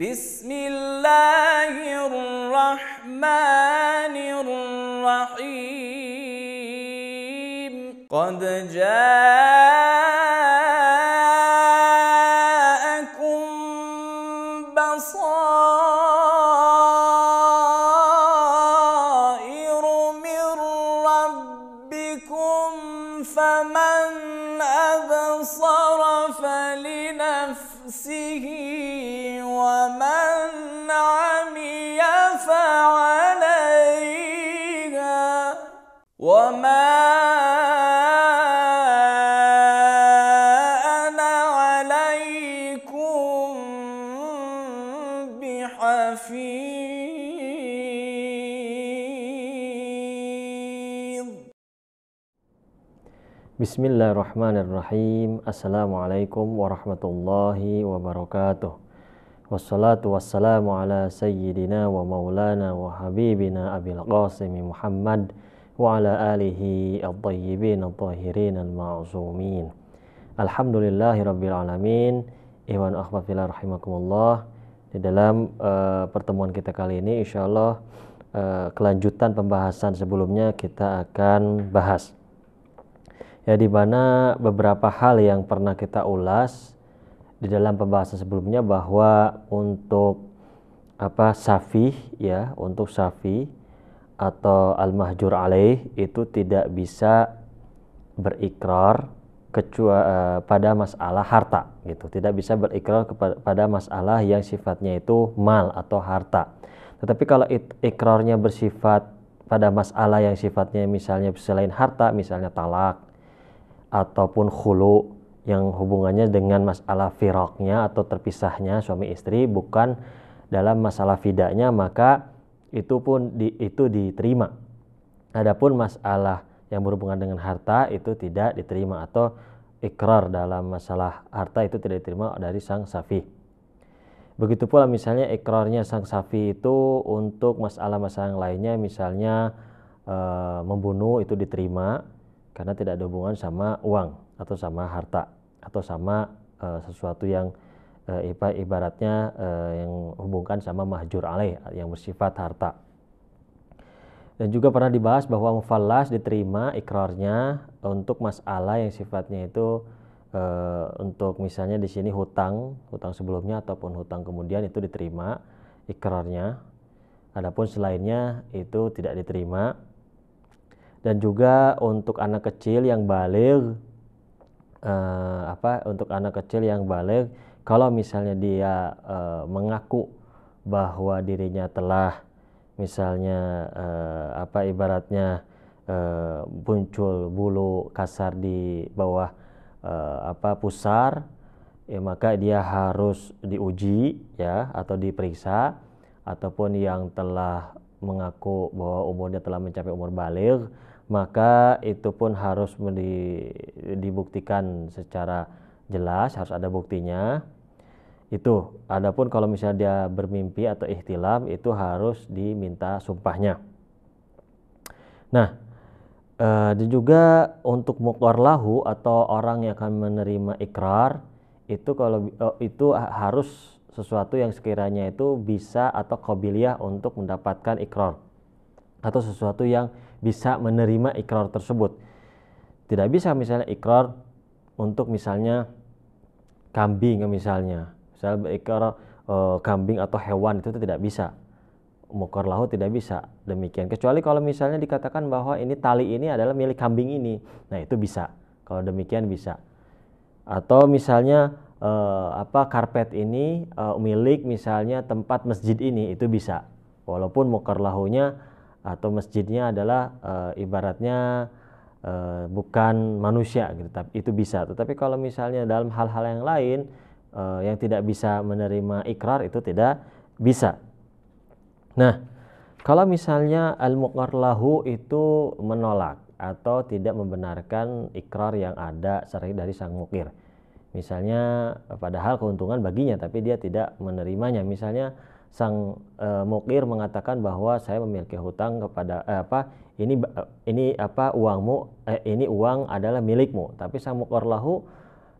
بسم الله الرحمن الرحيم قد جاء Bismillahirrahmanirrahim. Assalamualaikum warahmatullahi wabarakatuh. Wassalatu wassalamu ala sayyidina wa maulana wa habibina abil qasimi Muhammad wa ala alihi al tayyibin al tahirin al mazumin Alhamdulillahi rabbil alamin. Iwan akhwat rahimakumullah. Di dalam uh, pertemuan kita kali ini insyaallah uh, eh, kelanjutan pembahasan sebelumnya kita akan bahas ya di mana beberapa hal yang pernah kita ulas di dalam pembahasan sebelumnya bahwa untuk apa safi ya untuk safi atau al mahjur alaih itu tidak bisa berikrar kecuali eh, pada masalah harta gitu tidak bisa berikrar kepada pada masalah yang sifatnya itu mal atau harta tetapi kalau ikrarnya bersifat pada masalah yang sifatnya misalnya selain harta misalnya talak ataupun khulu yang hubungannya dengan masalah firoknya atau terpisahnya suami istri bukan dalam masalah fidanya maka itu pun di, itu diterima. Adapun masalah yang berhubungan dengan harta itu tidak diterima atau ikrar dalam masalah harta itu tidak diterima dari sang safi. Begitu pula misalnya ikrarnya sang safi itu untuk masalah-masalah yang lainnya misalnya e, membunuh itu diterima karena tidak ada hubungan sama uang atau sama harta atau sama e, sesuatu yang e, ibaratnya e, yang hubungkan sama mahjur alaih yang bersifat harta. Dan juga pernah dibahas bahwa mufallas diterima ikrarnya untuk masalah yang sifatnya itu e, untuk misalnya di sini hutang, hutang sebelumnya ataupun hutang kemudian itu diterima ikrarnya. Adapun selainnya itu tidak diterima dan juga untuk anak kecil yang balik uh, apa untuk anak kecil yang balik kalau misalnya dia uh, mengaku bahwa dirinya telah misalnya uh, apa ibaratnya uh, muncul bulu kasar di bawah uh, apa pusar ya maka dia harus diuji ya atau diperiksa ataupun yang telah mengaku bahwa umurnya telah mencapai umur balik maka itu pun harus dibuktikan secara jelas, harus ada buktinya. Itu, adapun kalau misalnya dia bermimpi atau ikhtilaf itu harus diminta sumpahnya. Nah, eh, dan juga untuk mukor lahu atau orang yang akan menerima ikrar itu kalau eh, itu harus sesuatu yang sekiranya itu bisa atau kobiliah untuk mendapatkan ikrar atau sesuatu yang bisa menerima ikrar tersebut. Tidak bisa misalnya ikrar untuk misalnya kambing misalnya. Misalnya ikrar e, eh, kambing atau hewan itu tidak bisa. Mukor lahu tidak bisa demikian. Kecuali kalau misalnya dikatakan bahwa ini tali ini adalah milik kambing ini. Nah, itu bisa. Kalau demikian bisa. Atau misalnya e, apa karpet ini e, milik misalnya tempat masjid ini itu bisa. Walaupun mukor lahunya atau masjidnya adalah e, ibaratnya e, bukan manusia gitu tapi itu bisa tetapi kalau misalnya dalam hal-hal yang lain e, yang tidak bisa menerima ikrar itu tidak bisa nah kalau misalnya al lahu itu menolak atau tidak membenarkan ikrar yang ada sering dari sang mukir misalnya padahal keuntungan baginya tapi dia tidak menerimanya misalnya sang e, mukir mengatakan bahwa saya memiliki hutang kepada eh, apa ini e, ini apa uangmu eh, ini uang adalah milikmu tapi sang mukor lahu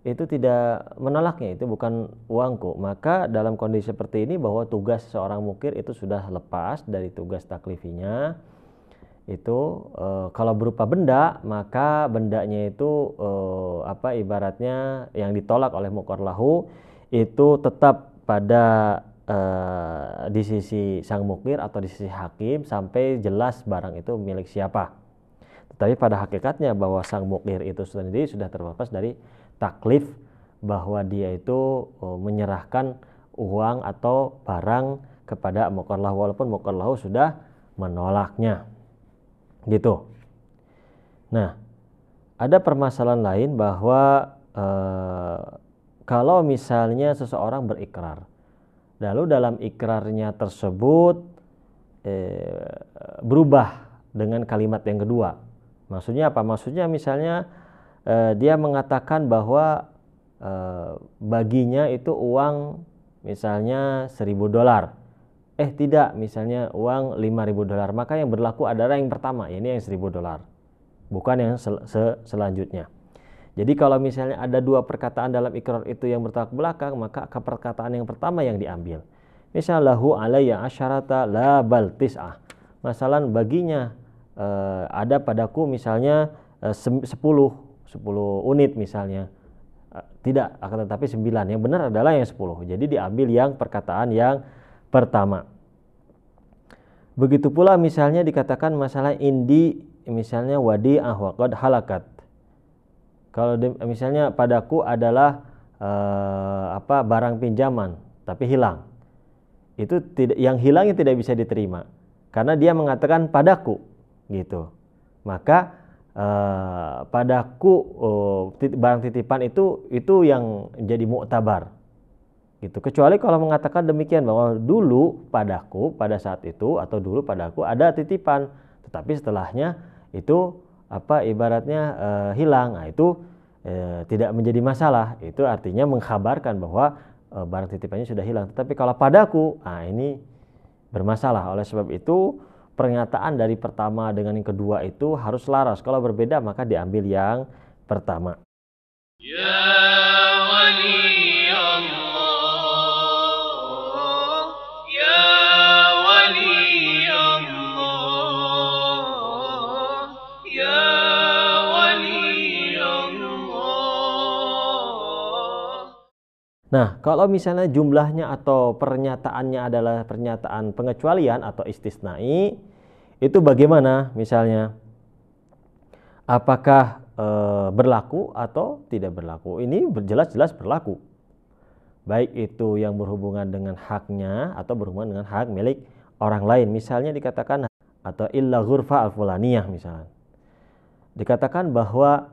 itu tidak menolaknya itu bukan uangku maka dalam kondisi seperti ini bahwa tugas seorang mukir itu sudah lepas dari tugas taklifinya itu e, kalau berupa benda maka bendanya itu e, apa ibaratnya yang ditolak oleh mukor lahu itu tetap pada Eh, di sisi sang mukir atau di sisi hakim sampai jelas barang itu milik siapa. Tetapi pada hakikatnya bahwa sang mukir itu sendiri sudah terlepas dari taklif bahwa dia itu eh, menyerahkan uang atau barang kepada mukarlah walaupun mukarlah sudah menolaknya. Gitu. Nah, ada permasalahan lain bahwa eh, kalau misalnya seseorang berikrar Lalu dalam ikrarnya tersebut eh, berubah dengan kalimat yang kedua. Maksudnya apa? Maksudnya misalnya eh, dia mengatakan bahwa eh, baginya itu uang misalnya seribu dolar. Eh tidak, misalnya uang lima ribu dolar. Maka yang berlaku adalah yang pertama, ini yang seribu dolar. Bukan yang sel selanjutnya. Jadi kalau misalnya ada dua perkataan dalam ikrar itu yang bertolak belakang, maka perkataan yang pertama yang diambil. Misalnya lahu alaiya asyarata la bal tis'ah. Masalan baginya e, ada padaku misalnya e, 10 10 unit misalnya. E, tidak akan tetapi sembilan. Yang benar adalah yang sepuluh. Jadi diambil yang perkataan yang pertama. Begitu pula misalnya dikatakan masalah indi misalnya wadi ahwaqad halakat kalau di, misalnya padaku adalah eh, apa barang pinjaman tapi hilang itu tidak yang hilangnya tidak bisa diterima karena dia mengatakan padaku gitu maka uh, padaku uh, tit, barang titipan itu itu yang jadi muktabar gitu kecuali kalau mengatakan demikian bahwa dulu padaku pada saat itu atau dulu padaku ada titipan tetapi setelahnya itu apa ibaratnya e, hilang. Nah, itu e, tidak menjadi masalah. Itu artinya mengkhabarkan bahwa e, barang titipannya sudah hilang. Tetapi kalau padaku, nah ini bermasalah. Oleh sebab itu pernyataan dari pertama dengan yang kedua itu harus laras. Kalau berbeda maka diambil yang pertama. Yeah. Nah, kalau misalnya jumlahnya atau pernyataannya adalah pernyataan pengecualian atau istisnai, itu bagaimana misalnya? Apakah e, berlaku atau tidak berlaku? Ini jelas-jelas berlaku. Baik itu yang berhubungan dengan haknya atau berhubungan dengan hak milik orang lain. Misalnya dikatakan atau illa ghurfa al-fulaniyah misalnya. Dikatakan bahwa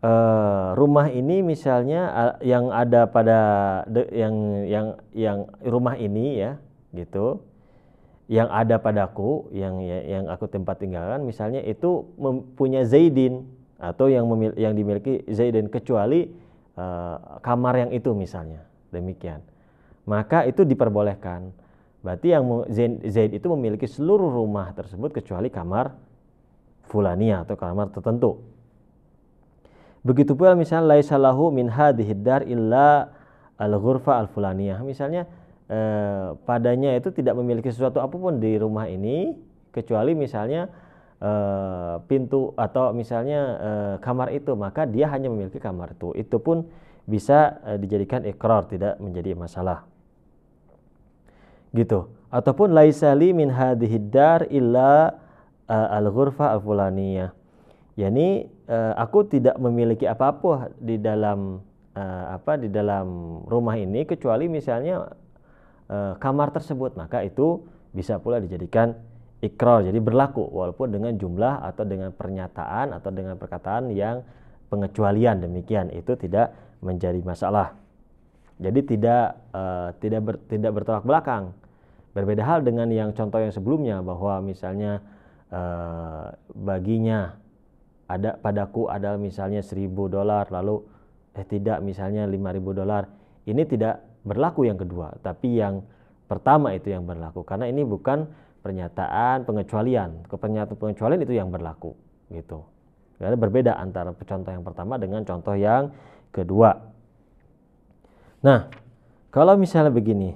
Eh, rumah ini misalnya uh, yang ada pada de, yang yang yang rumah ini ya gitu yang ada padaku yang ya, yang aku tempat tinggalkan misalnya itu mempunyai Zaidin atau yang memil, yang dimiliki Zaidin kecuali uh, kamar yang itu misalnya demikian maka itu diperbolehkan berarti yang Zaid, Zaid itu memiliki seluruh rumah tersebut kecuali kamar Fulania atau kamar tertentu Begitu pula misalnya laisa lahu min dar illa al-ghurfa al-fulaniyah. Misalnya eh, padanya itu tidak memiliki sesuatu apapun di rumah ini kecuali misalnya eh, pintu atau misalnya eh, kamar itu, maka dia hanya memiliki kamar itu. Itu pun bisa eh, dijadikan ikrar, tidak menjadi masalah. Gitu. Ataupun laisali li min illa eh, al-ghurfa al-fulaniyah yakni uh, eh, aku tidak memiliki apa-apa di dalam uh, apa di dalam rumah ini kecuali misalnya uh, kamar tersebut maka itu bisa pula dijadikan ikrar jadi berlaku walaupun dengan jumlah atau dengan pernyataan atau dengan perkataan yang pengecualian demikian itu tidak menjadi masalah jadi tidak uh, tidak ber, tidak bertolak belakang berbeda hal dengan yang contoh yang sebelumnya bahwa misalnya uh, baginya ada padaku adalah misalnya 1000 dolar lalu eh tidak misalnya 5000 dolar ini tidak berlaku yang kedua tapi yang pertama itu yang berlaku karena ini bukan pernyataan pengecualian kepernyataan pengecualian itu yang berlaku gitu karena berbeda antara contoh yang pertama dengan contoh yang kedua nah kalau misalnya begini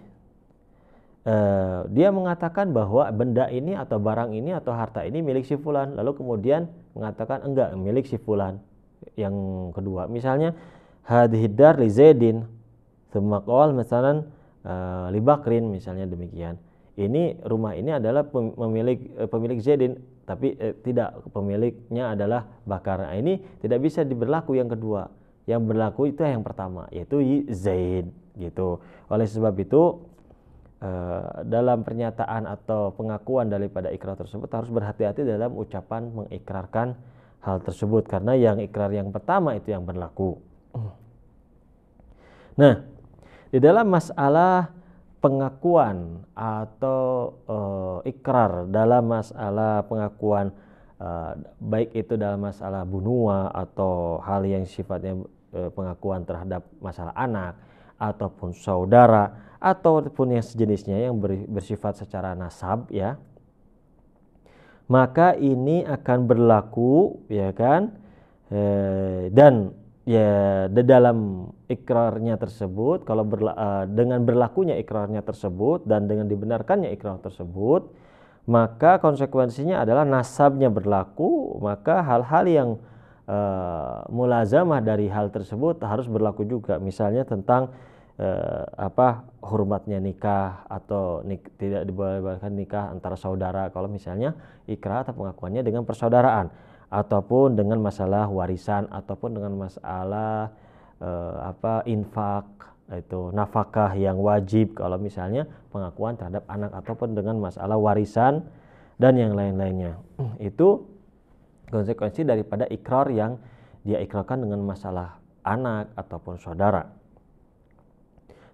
Eh, dia mengatakan bahwa benda ini atau barang ini atau harta ini milik si fulan lalu kemudian mengatakan enggak milik si fulan yang kedua misalnya hadhidar li zaidin semakol misalnya uh, eh, li bakrin misalnya demikian ini rumah ini adalah pemilik eh, pemilik zaidin tapi eh, tidak pemiliknya adalah bakar nah, ini tidak bisa diberlaku yang kedua yang berlaku itu yang pertama yaitu zaid gitu oleh sebab itu Eh, dalam pernyataan atau pengakuan daripada ikrar tersebut harus berhati-hati dalam ucapan mengikrarkan hal tersebut karena yang ikrar yang pertama itu yang berlaku. Nah, di dalam masalah pengakuan atau uh, ikrar dalam masalah pengakuan uh, baik itu dalam masalah bunua atau hal yang sifatnya pengakuan terhadap masalah anak ataupun saudara ataupun yang sejenisnya yang bersifat secara nasab ya maka ini akan berlaku ya kan e, dan ya di dalam ikrarnya tersebut kalau berla, e, dengan berlakunya ikrarnya tersebut dan dengan dibenarkannya ikrar tersebut maka konsekuensinya adalah nasabnya berlaku maka hal-hal yang e, mulazamah dari hal tersebut harus berlaku juga misalnya tentang eh, apa hormatnya nikah atau nik, tidak dibolehkan nikah antara saudara kalau misalnya ikrar atau pengakuannya dengan persaudaraan ataupun dengan masalah warisan ataupun dengan masalah eh, apa infak itu nafkah yang wajib kalau misalnya pengakuan terhadap anak ataupun dengan masalah warisan dan yang lain-lainnya itu konsekuensi daripada ikrar yang dia ikrarkan dengan masalah anak ataupun saudara.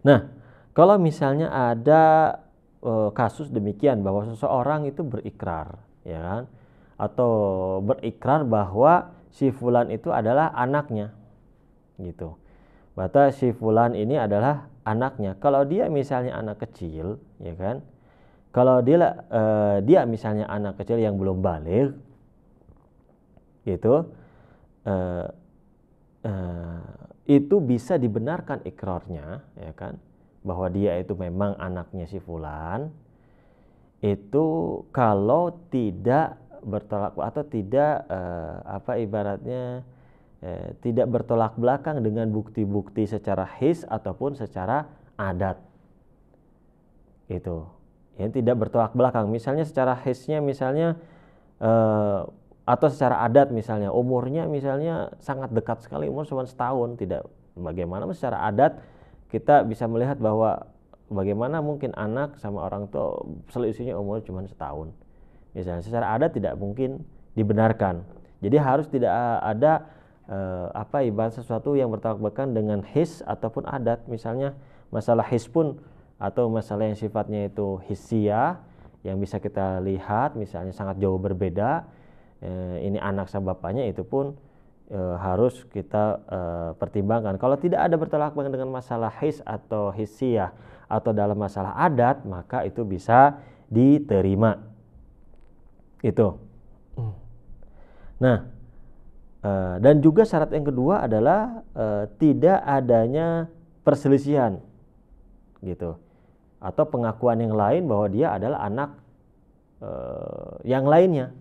Nah, kalau misalnya ada e, kasus demikian bahwa seseorang itu berikrar, ya kan, atau berikrar bahwa si fulan itu adalah anaknya, gitu. Bata si fulan ini adalah anaknya. Kalau dia misalnya anak kecil, ya kan, kalau dia e, dia misalnya anak kecil yang belum balik, gitu, e, e, itu bisa dibenarkan ikrarnya ya kan bahwa dia itu memang anaknya si fulan itu kalau tidak bertolak atau tidak eh, apa ibaratnya eh, tidak bertolak belakang dengan bukti-bukti secara his ataupun secara adat itu yang tidak bertolak belakang misalnya secara hisnya misalnya eh, atau secara adat misalnya umurnya misalnya sangat dekat sekali umur cuma setahun tidak bagaimana secara adat kita bisa melihat bahwa bagaimana mungkin anak sama orang tua selisihnya umur cuma setahun misalnya secara adat tidak mungkin dibenarkan jadi harus tidak eh, ada eh, apa ibarat sesuatu yang bertabrakan dengan his ataupun adat misalnya masalah his pun atau masalah yang sifatnya itu hisia yang bisa kita lihat misalnya sangat jauh berbeda eh, ini anak sama bapaknya itu pun eh, harus kita eh, pertimbangkan. Kalau tidak ada bertolak belakang dengan masalah his atau hisiah atau dalam masalah adat, maka itu bisa diterima. Itu. Hmm. Nah, eh, dan juga syarat yang kedua adalah eh, tidak adanya perselisihan. Gitu. Atau pengakuan yang lain bahwa dia adalah anak uh, yang lainnya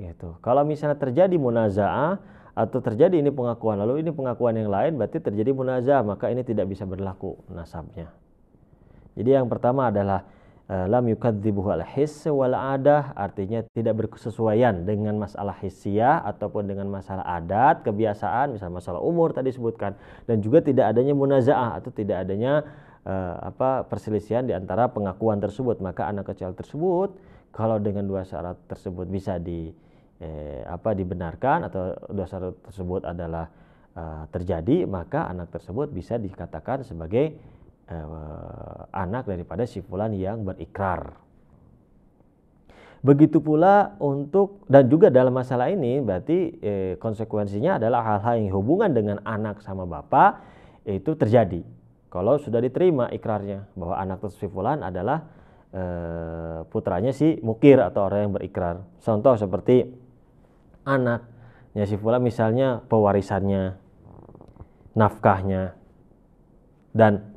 Gitu. Kalau misalnya terjadi munaza'ah atau terjadi ini pengakuan lalu ini pengakuan yang lain berarti terjadi munaza'ah maka ini tidak bisa berlaku nasabnya. Jadi yang pertama adalah eh, lam yukadzibuhu al his wal adah artinya tidak berkesesuaian dengan masalah hisiah ataupun dengan masalah adat kebiasaan misalnya masalah umur tadi disebutkan dan juga tidak adanya munazaah atau tidak adanya uh, apa perselisihan di antara pengakuan tersebut maka anak kecil tersebut kalau dengan dua syarat tersebut bisa di eh, apa dibenarkan atau dosa tersebut adalah eh, terjadi maka anak tersebut bisa dikatakan sebagai eh, anak daripada si fulan yang berikrar. Begitu pula untuk dan juga dalam masalah ini berarti eh, konsekuensinya adalah hal-hal yang hubungan dengan anak sama bapak itu terjadi. Kalau sudah diterima ikrarnya bahwa anak tersebut sifulan adalah eh, putranya si mukir atau orang yang berikrar. Contoh seperti anak ya si fulan misalnya pewarisannya nafkahnya dan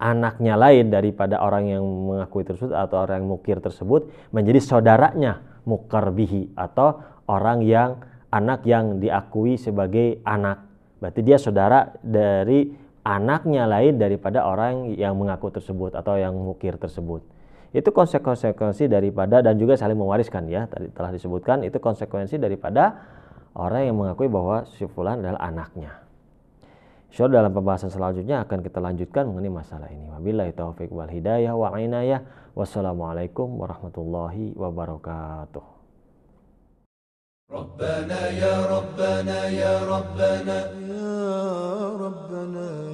anaknya lain daripada orang yang mengakui tersebut atau orang yang mukir tersebut menjadi saudaranya mukar atau orang yang anak yang diakui sebagai anak berarti dia saudara dari anaknya lain daripada orang yang mengaku tersebut atau yang mukir tersebut itu konsekuensi daripada dan juga saling mewariskan ya tadi telah disebutkan itu konsekuensi daripada orang yang mengakui bahwa si fulan adalah anaknya. Insya dalam pembahasan selanjutnya akan kita lanjutkan mengenai masalah ini. Wabillahi taufik wal hidayah wa inayah. Wassalamualaikum warahmatullahi wabarakatuh. ربنا يا ربنا يا ربنا يا ربنا